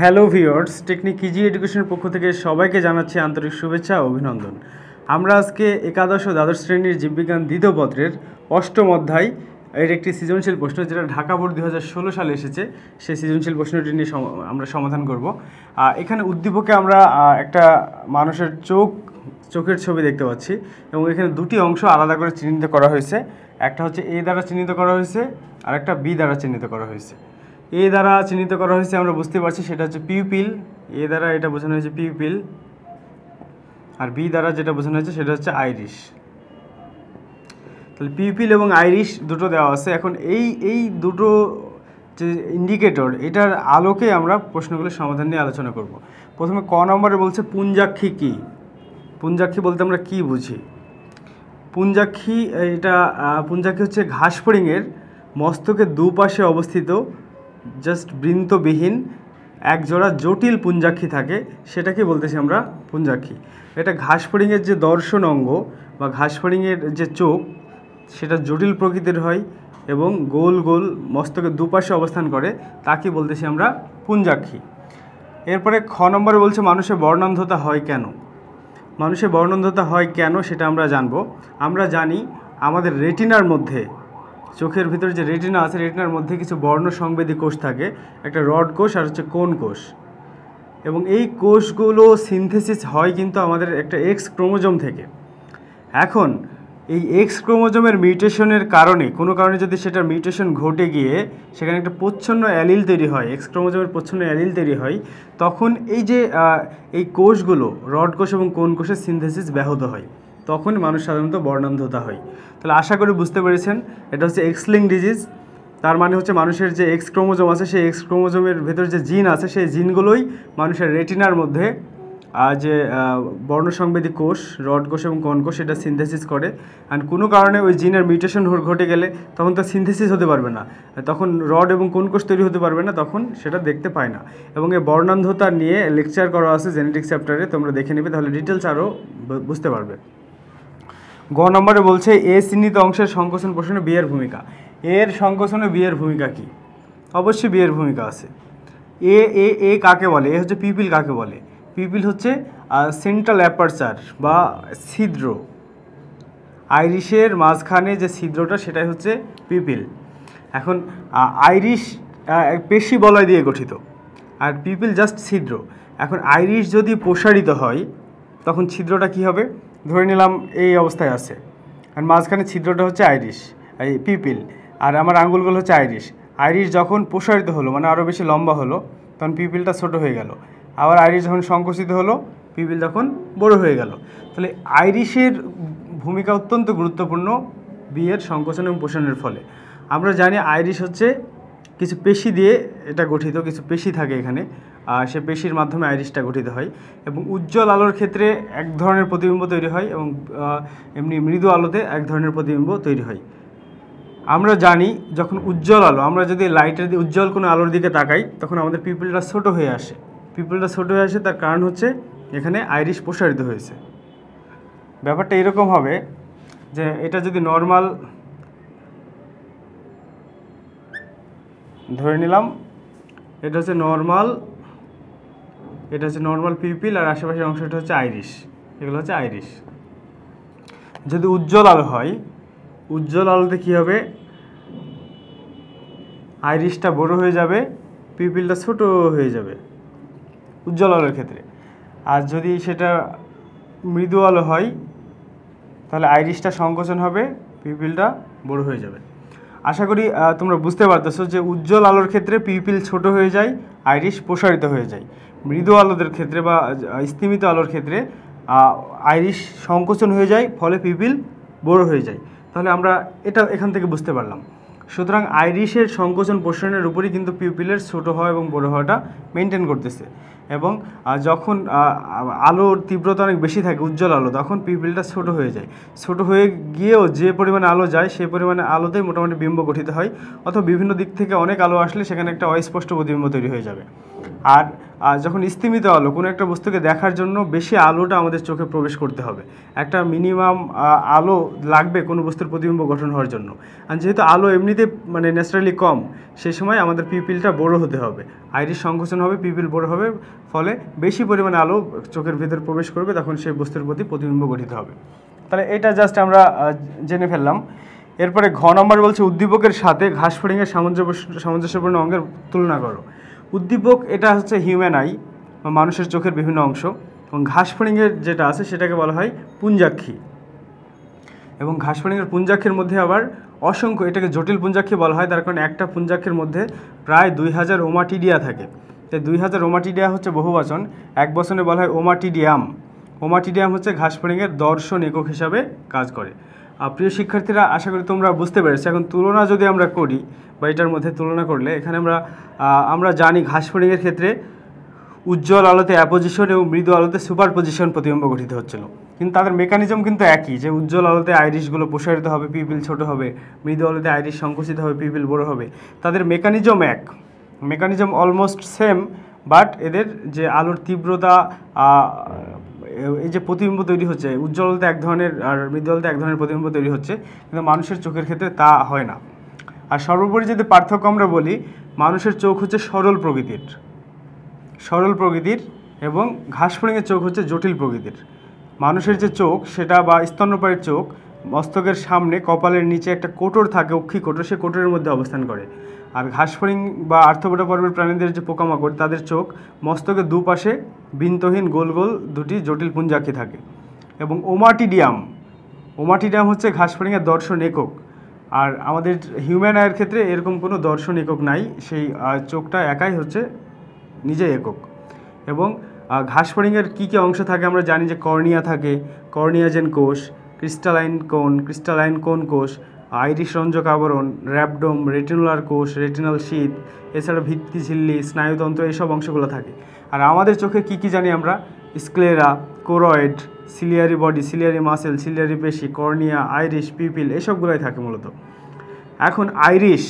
Hello viewers technique easy এডুকেশনের পক্ষ থেকে সবাইকে জানাচ্ছি আন্তরিক শুভেচ্ছা অভিনন্দন আমরা আজকে একাদশ দ্বাদশ শ্রেণীর জীববিজ্ঞান দ্বিতীয় অষ্টম অধ্যায় এর একটি সৃজনশীল প্রশ্ন যেটা ঢাকা বোর্ড দু সালে এসেছে সেই সৃজনশীল প্রশ্নটি নিয়ে আমরা সমাধান করব এখানে উদ্দীপকে আমরা একটা মানুষের চোখ চোখের ছবি দেখতে পাচ্ছি এবং এখানে দুটি অংশ আলাদা করে চিহ্নিত করা হয়েছে একটা হচ্ছে এ দ্বারা চিহ্নিত করা হয়েছে আর একটা বি দ্বারা চিহ্নিত করা হয়েছে এ দ্বারা চিহ্নিত করা হয়েছে আমরা বুঝতে পারছি সেটা হচ্ছে পিউপিল এ দ্বারা এটা বোঝানো হয়েছে পিউপিল আর বি দ্বারা যেটা বোঝানো হয়েছে সেটা হচ্ছে আইরিশ তাহলে পিউপিল এবং আইরিশ দুটো দেওয়া আছে এখন এই এই দুটো যে ইন্ডিকেটর এটার আলোকে আমরা প্রশ্নগুলোর সমাধান নিয়ে আলোচনা করব। প্রথমে ক নম্বরে বলছে পুঞ্জাক্ষী কি পুঞ্জাক্ষী বলতে আমরা কি বুঝি পুঞ্জাক্ষী এটা পুঞ্জাক্ষী হচ্ছে ঘাসফড়িংয়ের মস্তকের দুপাশে অবস্থিত জাস্ট বৃন্তবিহীন একজোড়া জটিল পুঞ্জাক্ষী থাকে সেটাকে বলতেছি আমরা পুঞ্জাক্ষী এটা ঘাসফড়িংয়ের যে দর্শন অঙ্গ বা ঘাসফড়িংয়ের যে চোখ সেটা জটিল প্রকৃতির হয় এবং গোল গোল মস্তকের দুপাশে অবস্থান করে তাকে বলতেছি আমরা পুঞ্জাক্ষী এরপরে খ নম্বরে বলছে মানুষের বর্ণান্ধতা হয় কেন মানুষের বর্ণান্ধতা হয় কেন সেটা আমরা জানব আমরা জানি আমাদের রেটিনার মধ্যে চোখের ভিতরে যে রেটিনা আছে রেটিনার মধ্যে কিছু বর্ণ সংবেদী কোষ থাকে একটা রড কোষ আর হচ্ছে কোন কোষ এবং এই কোষগুলো সিনথেসিস হয় কিন্তু আমাদের একটা এক্স ক্রোমোজোম থেকে এখন এই এক্স ক্রোমোজোমের মিউটেশনের কারণে কোনো কারণে যদি সেটা মিউটেশন ঘটে গিয়ে সেখানে একটা প্রচ্ছন্ন অ্যালিল তৈরি হয় এক্স ক্রোমোজমের প্রচ্ছন্ন অ্যালিল তৈরি হয় তখন এই যে এই কোষগুলো রড কোষ এবং কোন কোষের সিনথেসিস ব্যাহত হয় তখন মানুষ সাধারণত বর্ণান্ধতা হয় তাহলে আশা করি বুঝতে পেরেছেন এটা হচ্ছে এক্সলিং ডিজিজ তার মানে হচ্ছে মানুষের যে এক্স ক্রোমোজোম আছে সেই এক্স ক্রোমোজোমের ভেতর যে জিন আছে সেই জিনগুলোই মানুষের রেটিনার মধ্যে যে বর্ণসংবেদী কোষ রড কোষ এবং কণ কোষ এটা সিনথেসিস করে অ্যান্ড কোনো কারণে ওই জিনের মিউটেশন ঘটে গেলে তখন তো সিনথেসিস হতে পারবে না তখন রড এবং কোন কোষ তৈরি হতে পারবে না তখন সেটা দেখতে পায় না এবং এই বর্ণান্ধতা নিয়ে লেকচার করা আছে জেনেটিক্স চ্যাপ্টারে তোমরা দেখে নেবে তাহলে ডিটেলস আরও বুঝতে পারবে গ নম্বরে বলছে এ চিহ্নিত অংশের সংকোচন প্রশ্নে বিয়ের ভূমিকা এর সংকোচনে বিয়ের ভূমিকা কি অবশ্যই বিয়ের ভূমিকা আছে এ এ এ কাকে বলে এ হচ্ছে পিপিল কাকে বলে পিপিল হচ্ছে সেন্ট্রাল অ্যাপারচার বা ছিদ্র আইরিশের মাঝখানে যে ছিদ্রটা সেটাই হচ্ছে পিপিল এখন আইরিশ পেশি বলয় দিয়ে গঠিত আর পিপিল জাস্ট ছিদ্র এখন আইরিশ যদি প্রসারিত হয় তখন ছিদ্রটা কি হবে ধরে নিলাম এই অবস্থায় আছে আর মাঝখানে ছিদ্রটা হচ্ছে আইরিশ এই পিপিল আর আমার আঙ্গুলগুলো হচ্ছে আইরিশ আইরিশ যখন প্রসারিত হলো মানে আরও বেশি লম্বা হলো তখন পিপিলটা ছোট হয়ে গেল আবার আইরিশ যখন সংকুচিত হলো পিপিল তখন বড় হয়ে গেল তাহলে আইরিশের ভূমিকা অত্যন্ত গুরুত্বপূর্ণ বিয়ের সংকোচন এবং পোষণের ফলে আমরা জানি আইরিশ হচ্ছে কিছু পেশি দিয়ে এটা গঠিত কিছু পেশি থাকে এখানে সে পেশির মাধ্যমে আইরিশটা গঠিত হয় এবং উজ্জ্বল আলোর ক্ষেত্রে এক ধরনের প্রতিবিম্ব তৈরি হয় এবং এমনি মৃদু আলোতে এক ধরনের প্রতিবিম্ব তৈরি হয় আমরা জানি যখন উজ্জ্বল আলো আমরা যদি লাইটের উজ্জ্বল কোনো আলোর দিকে তাকাই তখন আমাদের পিপলটা ছোটো হয়ে আসে পিপলটা ছোটো হয়ে আসে তার কারণ হচ্ছে এখানে আইরিশ প্রসারিত হয়েছে ব্যাপারটা এরকম হবে যে এটা যদি নর্মাল ধরে নিলাম এটা হচ্ছে নর্মাল এটা হচ্ছে নর্মাল পিপিল আর আশেপাশের অংশটা হচ্ছে আইরিশ এগুলো হচ্ছে আইরিশ যদি উজ্জ্বল আলো হয় উজ্জ্বল আলোতে কী হবে আইরিশটা বড় হয়ে যাবে পিপিলটা ছোট হয়ে যাবে উজ্জ্বল আলোর ক্ষেত্রে আর যদি সেটা মৃদু আলো হয় তাহলে আইরিশটা সংকোচন হবে পিপিলটা বড় হয়ে যাবে আশা করি তোমরা বুঝতে পারতেছো যে উজ্জ্বল আলোর ক্ষেত্রে পিপিল ছোট হয়ে যায় আইরিশ প্রসারিত হয়ে যায় মৃদু আলোদের ক্ষেত্রে বা স্তিমিত আলোর ক্ষেত্রে আইরিশ সংকোচন হয়ে যায় ফলে পিপিল বড় হয়ে যায় তাহলে আমরা এটা এখান থেকে বুঝতে পারলাম সুতরাং আইরিশের সংকোচন প্রসারণের উপরই কিন্তু পিউপিলের ছোটো হওয়া এবং বড় হওয়াটা মেনটেন করতেছে এবং যখন আলোর তীব্রতা অনেক বেশি থাকে উজ্জ্বল আলো তখন পিউপিলটা ছোট হয়ে যায় ছোট হয়ে গিয়েও যে পরিমাণে আলো যায় সেই পরিমাণে আলোতেই মোটামুটি বিম্ব গঠিত হয় অথবা বিভিন্ন দিক থেকে অনেক আলো আসলে সেখানে একটা অস্পষ্ট প্রতিবিম্ব তৈরি হয়ে যাবে আর যখন স্তিমিত আলো কোনো একটা বস্তুকে দেখার জন্য বেশি আলোটা আমাদের চোখে প্রবেশ করতে হবে একটা মিনিমাম আলো লাগবে কোনো বস্তুর প্রতিবিম্ব গঠন হওয়ার জন্য আর যেহেতু আলো এমনিতে মানে ন্যাচারালি কম সেই সময় আমাদের পিপিলটা বড় হতে হবে আইরিস সংকোচন হবে পিপিল বড় হবে ফলে বেশি পরিমাণে আলো চোখের ভেতর প্রবেশ করবে তখন সেই বস্তুর প্রতি প্রতিবিম্ব গঠিত হবে তাহলে এটা জাস্ট আমরা জেনে ফেললাম এরপরে ঘ নম্বর বলছে উদ্দীপকের সাথে ঘাসফড়িংয়ের সামঞ্জস্য সামঞ্জস্যপূর্ণ অঙ্গের তুলনা করো উদ্দীপক এটা হচ্ছে হিউম্যান আই মানুষের চোখের বিভিন্ন অংশ এবং ফড়িংয়ের যেটা আছে সেটাকে বলা হয় পুঞ্জাক্ষী এবং ফড়িংয়ের পুঞ্জাক্ষের মধ্যে আবার অসংখ্য এটাকে জটিল পুঞ্জাক্ষী বলা হয় তার কারণ একটা পুঞ্জাক্ষের মধ্যে প্রায় দুই হাজার ওমাটিডিয়া থাকে তাই দুই হাজার ওমাটিডিয়া হচ্ছে বহুবাচন এক বচনে বলা হয় ওমাটিডিয়াম ওমাটিডিয়াম হচ্ছে ফড়িংয়ের দর্শন একক হিসাবে কাজ করে প্রিয় শিক্ষার্থীরা আশা করি তোমরা বুঝতে পেরেছো এখন তুলনা যদি আমরা করি বা এটার মধ্যে তুলনা করলে এখানে আমরা আমরা জানি ঘাস ক্ষেত্রে উজ্জ্বল আলোতে অ্যাপোজিশন এবং মৃদু আলোতে সুপার পজিশন প্রতিবিম্ব গঠিত হচ্ছিল কিন্তু তাদের মেকানিজম কিন্তু একই যে উজ্জ্বল আলোতে আইরিশগুলো প্রসারিত হবে পিপিল ছোট হবে মৃদু আলোতে আইরিশ সংকুচিত হবে পিপিল বড় হবে তাদের মেকানিজম এক মেকানিজম অলমোস্ট সেম বাট এদের যে আলোর তীব্রতা এই যে প্রতিবিম্ব তৈরি হচ্ছে উজ্জ্বলতা এক ধরনের আর মৃদ্বলতে এক ধরনের প্রতিবিম্ব তৈরি হচ্ছে কিন্তু মানুষের চোখের ক্ষেত্রে তা হয় না আর সর্বোপরি যদি পার্থক্য আমরা বলি মানুষের চোখ হচ্ছে সরল প্রকৃতির সরল প্রকৃতির এবং ঘাসফড়িংয়ের চোখ হচ্ছে জটিল প্রকৃতির মানুষের যে চোখ সেটা বা স্তন্যপায়ীর চোখ মস্তকের সামনে কপালের নিচে একটা কোটর থাকে অক্ষি কোটর সে কোটরের মধ্যে অবস্থান করে আর ঘাসফড়িং বা আর্থবোটা পর্বের প্রাণীদের যে পোকামাকড় তাদের চোখ মস্তকের দুপাশে বিন্তহীন গোল গোল দুটি জটিল পুঞ্জাকি থাকে এবং ওমাটিডিয়াম ওমাটিডিয়াম হচ্ছে ঘাসফড়িংয়ের দর্শন একক আর আমাদের হিউম্যান আয়ের ক্ষেত্রে এরকম কোনো দর্শন একক নাই সেই চোখটা একাই হচ্ছে নিজে একক এবং ঘাসফড়িংয়ের কী কী অংশ থাকে আমরা জানি যে কর্নিয়া থাকে কর্নিয়াজেন কোষ ক্রিস্টালাইন কোন ক্রিস্টালাইন কোন কোষ আইরিশ রঞ্জক আবরণ র্যাবডোম রেটিনুলার কোষ রেটিনাল শীত এছাড়া ভিত্তি ঝিল্লি স্নায়ুতন্ত্র এইসব অংশগুলো থাকে আর আমাদের চোখে কি কি জানি আমরা sclera choroid ciliary body ciliary muscle ciliary পেশি কর্নিয়া আইরিশ পিপিল এসবগুলোই থাকে মূলত এখন আইরিশ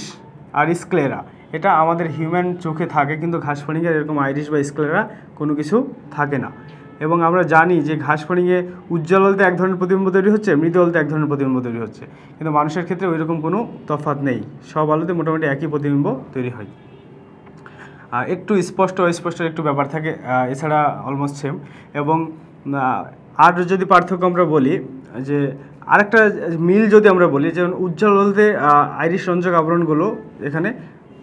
আর স্ক্লেরা এটা আমাদের হিউম্যান চোখে থাকে কিন্তু ঘাস এরকম আইরিশ বা স্ক্লেরা কোনো কিছু থাকে না এবং আমরা জানি যে ঘাস ফড়িংয়ে উজ্জ্বল আলোতে এক ধরনের প্রতিবিম্ব তৈরি হচ্ছে মৃদু আলোতে এক ধরনের প্রতিবিম্ব তৈরি হচ্ছে কিন্তু মানুষের ক্ষেত্রে ওই রকম কোনো তফাত নেই সব আলোতে মোটামুটি একই প্রতিবিম্ব তৈরি হয় একটু স্পষ্ট অস্পষ্ট একটু ব্যাপার থাকে এছাড়া অলমোস্ট সেম এবং আর যদি পার্থক্য আমরা বলি যে আরেকটা মিল যদি আমরা বলি যেমন উজ্জ্বল আলোতে আইরিশ রঞ্জক আবরণগুলো এখানে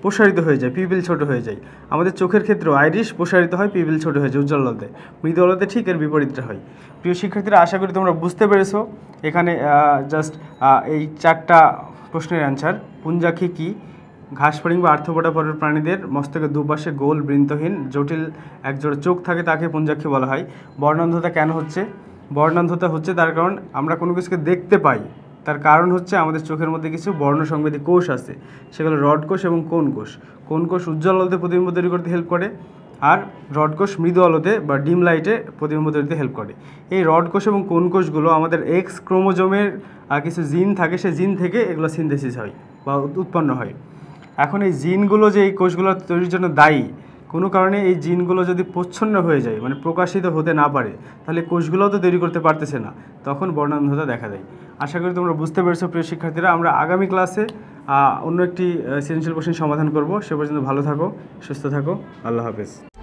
প্রসারিত হয়ে যায় পিপিল ছোট হয়ে যায় আমাদের চোখের ক্ষেত্রেও আইরিশ প্রসারিত হয় পিপিল ছোট হয়ে যায় উজ্জ্বলতে মৃদলতে ঠিক এর বিপরীতটা হয় প্রিয় শিক্ষার্থীরা আশা করি তোমরা বুঝতে পেরেছো এখানে জাস্ট এই চারটা প্রশ্নের অ্যান্সার পুঞ্জাখি কী ঘাসফড়িং বা আর্থপোটা পরের প্রাণীদের মস্তকে দুপাশে গোল বৃন্তহীন জটিল একজোড়া চোখ থাকে তাকে পুঞ্জাক্ষী বলা হয় বর্ণান্ধতা কেন হচ্ছে বর্ণান্ধতা হচ্ছে তার কারণ আমরা কোনো কিছুকে দেখতে পাই তার কারণ হচ্ছে আমাদের চোখের মধ্যে কিছু বর্ণ সংবেদী কোষ আছে সেগুলো রড কোষ এবং কোন কোষ কোন কোষ উজ্জ্বল আলোতে প্রতিবিম্ব তৈরি করতে হেল্প করে আর রড কোষ মৃদু আলোতে বা ডিম লাইটে প্রতিবিম্ব তৈরিতে হেল্প করে এই রড কোষ এবং কোন কোষগুলো আমাদের এক্স ক্রোমোজোমের কিছু জিন থাকে সেই জিন থেকে এগুলো সিনথেসিস হয় বা উৎপন্ন হয় এখন এই জিনগুলো যে এই কোষগুলো তৈরির জন্য দায়ী কোনো কারণে এই জিনগুলো যদি প্রচ্ছন্ন হয়ে যায় মানে প্রকাশিত হতে না পারে তাহলে কোষগুলোও তো তৈরি করতে পারতেছে না তখন বর্ণান্ধতা দেখা দেয় আশা করি তোমরা বুঝতে পেরেছো প্রিয় শিক্ষার্থীরা আমরা আগামী ক্লাসে অন্য একটি সৃজনশীল প্রশ্নের সমাধান করব সে পর্যন্ত ভালো থাকো সুস্থ থাকো আল্লাহ হাফেজ